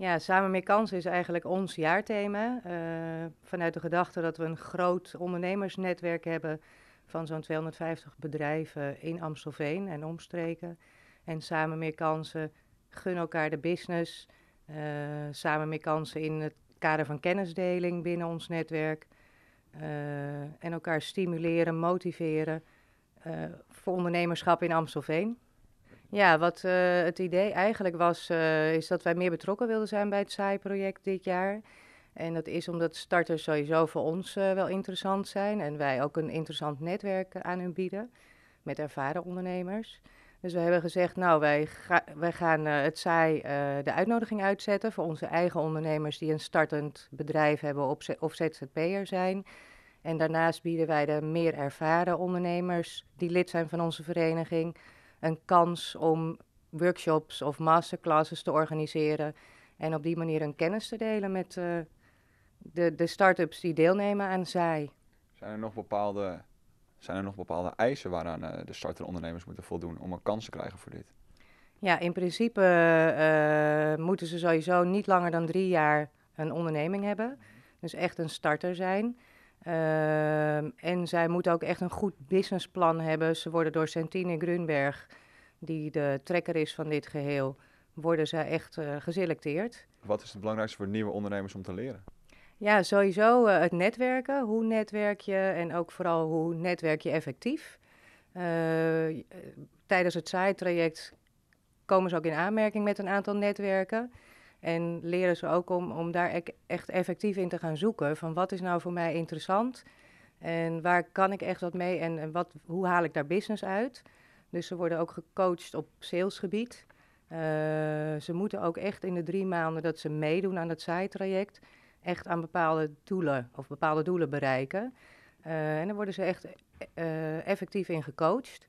Ja, Samen meer kansen is eigenlijk ons jaarthema. Eh, vanuit de gedachte dat we een groot ondernemersnetwerk hebben van zo'n 250 bedrijven in Amstelveen en omstreken. En Samen meer kansen, gun elkaar de business. Eh, samen meer kansen in het kader van kennisdeling binnen ons netwerk. Eh, en elkaar stimuleren, motiveren voor ondernemerschap in Amstelveen. Ja, wat eh, het idee eigenlijk was, eh, is dat wij meer betrokken wilden zijn bij het SAI-project dit jaar. En dat is omdat starters sowieso voor ons eh, wel interessant zijn en wij ook een interessant netwerk aan hun bieden met ervaren ondernemers. Dus we hebben gezegd, nou wij, wij gaan het SAI de uitnodiging uitzetten voor onze eigen ondernemers die een startend bedrijf hebben of, of ZZP'er zijn. En daarnaast bieden wij de meer ervaren ondernemers die lid zijn van onze vereniging een kans om workshops of masterclasses te organiseren. En op die manier hun kennis te delen met eh, de, de start-ups die deelnemen aan zij. Zijn er nog bepaalde, zijn er nog bepaalde eisen waaraan eh, de starter ondernemers moeten voldoen om een kans te krijgen voor dit? Ja, in principe eh, moeten ze sowieso niet langer dan drie jaar een onderneming hebben. Mhm. Dus echt een starter zijn. Ehm, en zij moeten ook echt een goed businessplan hebben. Ze worden door Centine Grunberg, die de trekker is van dit geheel, worden zij echt eh, geselecteerd. Wat is het belangrijkste voor nieuwe ondernemers om te leren? Ja, sowieso eh, het netwerken. Hoe netwerk je en ook vooral hoe netwerk je effectief. Eh, tijdens het SAI-traject komen ze ook in aanmerking met een aantal netwerken. En leren ze ook om, om daar echt effectief in te gaan zoeken. Van wat is nou voor mij interessant? En waar kan ik echt wat mee? En, wat, hoe haal ik daar business uit? Dus ze worden ook gecoacht op salesgebied. Eh, ze moeten ook echt in de drie maanden dat ze meedoen aan het zijtraject, echt aan bepaalde doelen of bepaalde doelen bereiken. Eh, en dan worden ze echt eh, effectief in gecoacht.